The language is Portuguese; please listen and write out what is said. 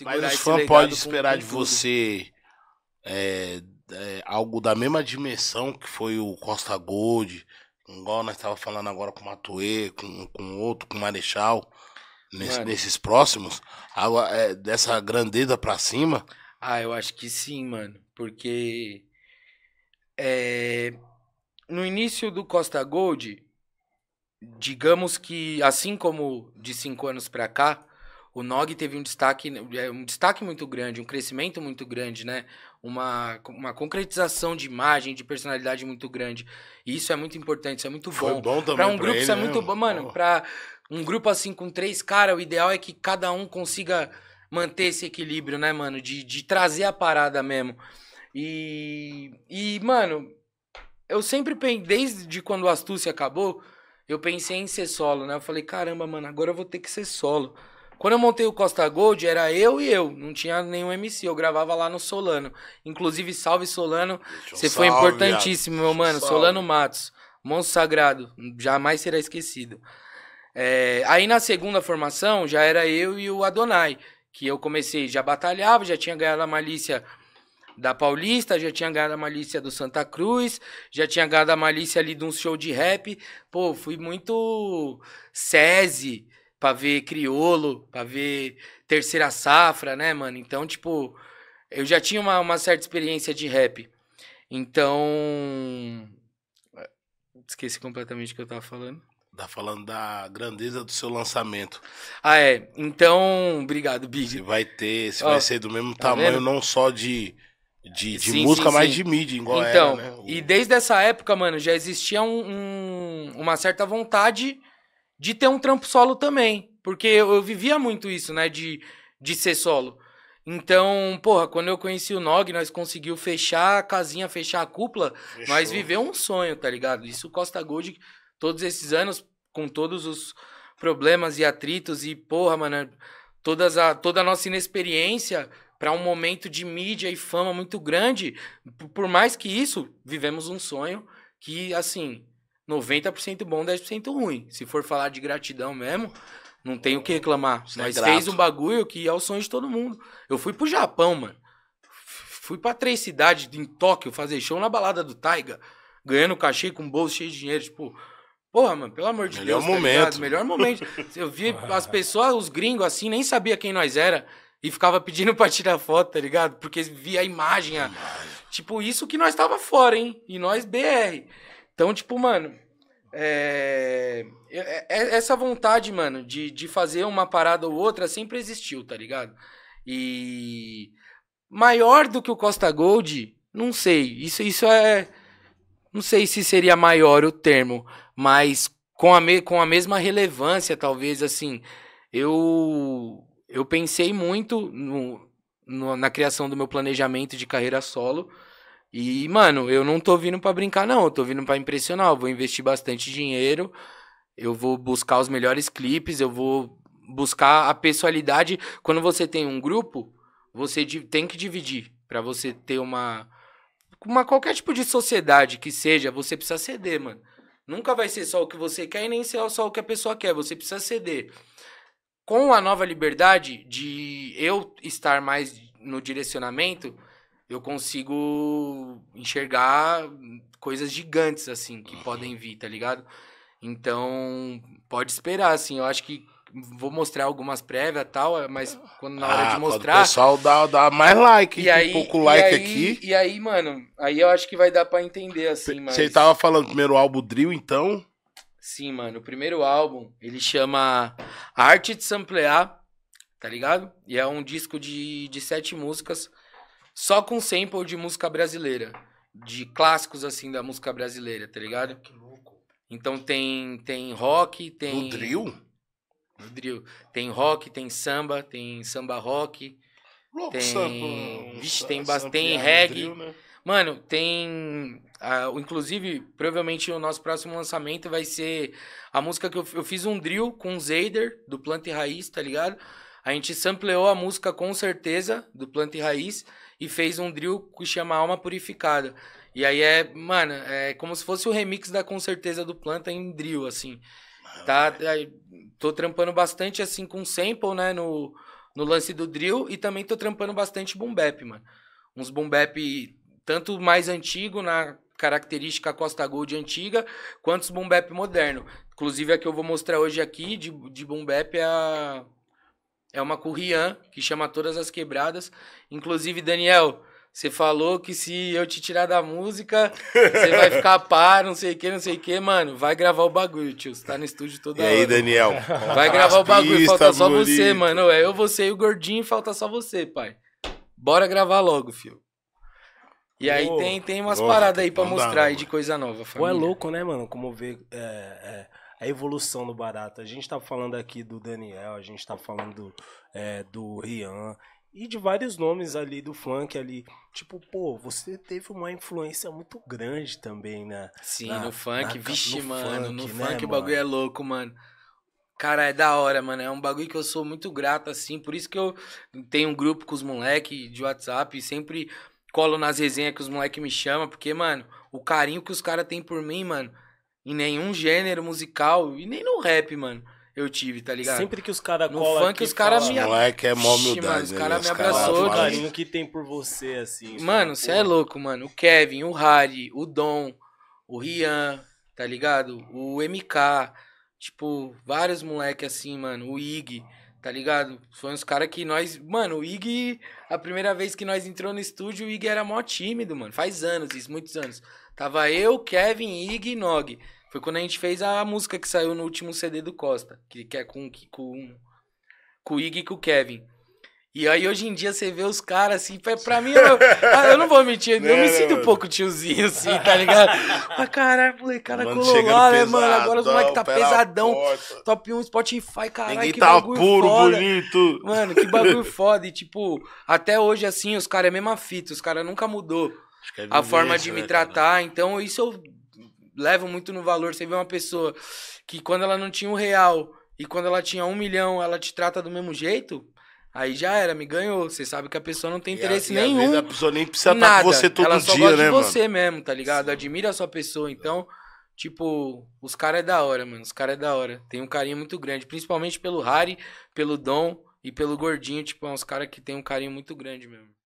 Mas os fãs podem esperar de você é, é, algo da mesma dimensão que foi o Costa Gold, igual nós estávamos falando agora com o Matuê, com, com outro, com o Marechal, nesse, nesses próximos, algo, é, dessa grandeza pra cima. Ah, eu acho que sim, mano, porque é, no início do Costa Gold, digamos que assim como de cinco anos pra cá, o Nog teve um destaque, é, um destaque muito grande, um crescimento muito grande, né? Uma, uma concretização de imagem, de personalidade muito grande. E isso é muito importante, isso é muito bom. Foi bom também pra um pra grupo, ele, isso é né? muito bom. Mano, pra um grupo assim com três caras, o ideal é que cada um consiga manter esse equilíbrio, né, mano? De, de trazer a parada mesmo. E, e, mano, eu sempre pensei, desde quando o Astúcia acabou, eu pensei em ser solo, né? Eu falei, caramba, mano, agora eu vou ter que ser solo. Quando eu montei o Costa Gold, era eu e eu, não tinha nenhum MC, eu gravava lá no Solano. Inclusive, salve Solano, você foi importantíssimo, meu mano. Salve. Solano Matos, monstro sagrado, jamais será esquecido. É, aí na segunda formação já era eu e o Adonai, que eu comecei, já batalhava, já tinha ganhado a malícia da Paulista, já tinha ganhado a malícia do Santa Cruz, já tinha ganhado a malícia ali de um show de rap. Pô, fui muito SESI, pra ver criolo, pra ver terceira safra, né, mano? Então, tipo, eu já tinha uma, uma certa experiência de rap. Então. Eh, esqueci completamente o que eu tava falando. Tá falando da grandeza do seu lançamento. Ah, é. Então, obrigado, Big. vai ter, se Ó, vai ser do mesmo tá tamanho, vendo? não só de, de, de sim, música, sim, mas sim. de mídia, igual então, era, né? O... E desde essa época, mano, já existia um, um, uma certa vontade de ter um trampo solo também. Porque eu, eu vivia muito isso, né? De, de ser solo. Então, porra, quando eu conheci o Nog, nós conseguimos fechar a casinha, fechar a cúpula, Fechou. nós viveu um sonho, tá ligado? Isso Costa Gold, todos esses anos, com todos os problemas e atritos e, porra, mano, todas a, toda a nossa inexperiência para um momento de mídia e fama muito grande, por mais que isso, vivemos um sonho que, assim, 90% bom, 10% ruim. Se for falar de gratidão mesmo, não tem o que reclamar. Você é fez um bagulho que é o sonho de todo mundo. Eu fui pro Japão, mano. Fui para três cidades em Tóquio fazer show na balada do Taiga, ganhando cachê com bolso cheio de dinheiro, tipo, Porra, mano, pelo amor de melhor Deus. Tá momento. Tá melhor momento. Eu vi as pessoas, os gringos, assim, nem sabia quem nós era e ficava pedindo pra tirar foto, tá ligado? Porque via a imagem. A... Tipo, isso que nós tava fora, hein? E nós BR. Então, tipo, mano, é, é, é... essa vontade, mano, de, de fazer uma parada ou outra sempre existiu, tá ligado? E maior do que o Costa Gold, não sei. Isso, isso é. Não sei se seria maior o termo, mas com a, me... com a mesma relevância, talvez, assim. Eu, eu pensei muito no, no na criação do meu planejamento de carreira solo. E, mano, eu não tô vindo para brincar, não. Eu tô vindo para impressionar. Eu vou investir bastante dinheiro. Eu vou buscar os melhores clipes. Eu vou buscar a pessoalidade. Quando você tem um grupo, você tem que dividir. para você ter uma. Uma qualquer tipo de sociedade que seja, você precisa ceder, mano. Nunca vai ser só o que você quer e nem ser só o que a pessoa quer. Você precisa ceder. Com a nova liberdade de eu estar mais no direcionamento eu consigo enxergar coisas gigantes, assim, que uhum. podem vir, tá ligado? Então, pode esperar, assim. Eu acho que vou mostrar algumas prévias e tal, é, mas quando na hora de ah, mostrar. O pessoal dá, dá mais like, e aí, um pouco like aí, aqui. E aí, mano, aí eu acho que vai dar para entender, assim, Você estava tava falando primeiro álbum Drill, então? Sim, mano. O primeiro álbum, ele chama Arte de Samplear, tá ligado? E é um disco de, de sete músicas só com sample de música brasileira. De clássicos, assim, da música brasileira, tá ligado? Que louco. Então tem, tem rock, tem. No drill? No drill. Tem rock, tem samba, tem samba rock. Louco, tem... samba. Vixe, tem, samba, tem reggae. Drill, né? Mano, tem. Uh, inclusive, provavelmente o nosso próximo lançamento vai ser a música que eu, eu fiz um drill com o Zader, do Planta e Raiz, tá ligado? A gente sampleou a música com certeza, do Planta e Raiz, e fez um drill que chama Alma Purificada. E aí é, mano, é como se fosse o remix da Com Certeza do Planta em drill, assim. tá, tô trampando bastante, assim, com sample, né, no, no lance do drill. E também tô trampando bastante boom bap, mano. Uns boom bap tanto mais antigo na característica Costa Gold antiga, quanto os boom bap moderno. Inclusive, a que eu vou mostrar hoje aqui de, de boom bap é a... É uma curriã que chama todas as quebradas. Inclusive, Daniel, você falou que se eu te tirar da música, você vai ficar par, não sei o que, não sei o que, mano. Vai gravar o bagulho, tio. Você tá no estúdio toda e hora. E aí, Daniel? Vai gravar o bagulho, falta só bonito. você, mano. É eu, você e o gordinho, falta só você, pai. Bora gravar logo, filho. E aí oh, tem, tem umas oh, paradas aí pra mostrar dá, aí de coisa nova, é família. Pô, é louco, né, mano? Como ver é, é, a evolução do barato A gente tá falando aqui do Daniel, a gente tá falando é, do Rian e de vários nomes ali do funk ali. Tipo, pô, você teve uma influência muito grande também, né? Sim, na, no funk, na, vixe, no mano, funk, no né, funk o né, bagulho é louco, mano. Cara, é da hora, mano. É um bagulho que eu sou muito grato, assim. Por isso que eu tenho um grupo com os moleques de WhatsApp e sempre colo nas resenhas que os moleques me chamam. Porque, mano, o carinho que os caras têm por mim, mano, em nenhum gênero musical e nem no rap, mano. Eu tive, tá ligado? Sempre que os caras colam. No funk, os caras me. Moleque é mó humildade. Mano, os né, caras me abraçou. O carinho que tem por você, assim. Mano, você é louco, mano. O Kevin, o Harry, o Dom, o Rian, tá ligado? O MK. Tipo, vários moleques assim, mano. O Ig. Tá ligado? Foi uns caras que nós. Mano, o Ig, a primeira vez que nós entrou no estúdio, o Ig era mó tímido, mano. Faz anos isso, muitos anos. Tava eu, Kevin, Ig e Nog. Foi quando a gente fez a música que saiu no último CD do Costa, que, que é com, com, com o Ig e com o Kevin. E aí hoje em dia você vê os caras assim, pra, pra mim, eu, ah, eu, não vou mentir, não, eu me sinto mano. um pouco tiozinho assim, tá ligado? a caralho, molecada colou lá, né, mano? Agora os moleques tá pesadão. Top 1 Spotify, caralho, que tá bagulho puro, foda. bonito. Mano, que bagulho foda. E tipo, até hoje assim, os caras é mesma fita, os caras nunca mudou é a forma de né, me tratar. Cara? Então isso eu levo muito no valor. Você vê uma pessoa que quando ela não tinha um real e quando ela tinha um milhão, ela te trata do mesmo jeito... Aí já era, me ganhou. Você sabe que a pessoa não tem interesse nenhum. a pessoa nem precisa nada. estar com você todo Ela só dia, gosta né, de mano? você mesmo, tá ligado? Sim. Admira a sua pessoa. Então, tipo, os caras é da hora, mano. Os caras é da hora. Tem um carinho muito grande, principalmente pelo Harry, pelo Dom e pelo Gordinho. Tipo, é uns caras que tem um carinho muito grande mesmo.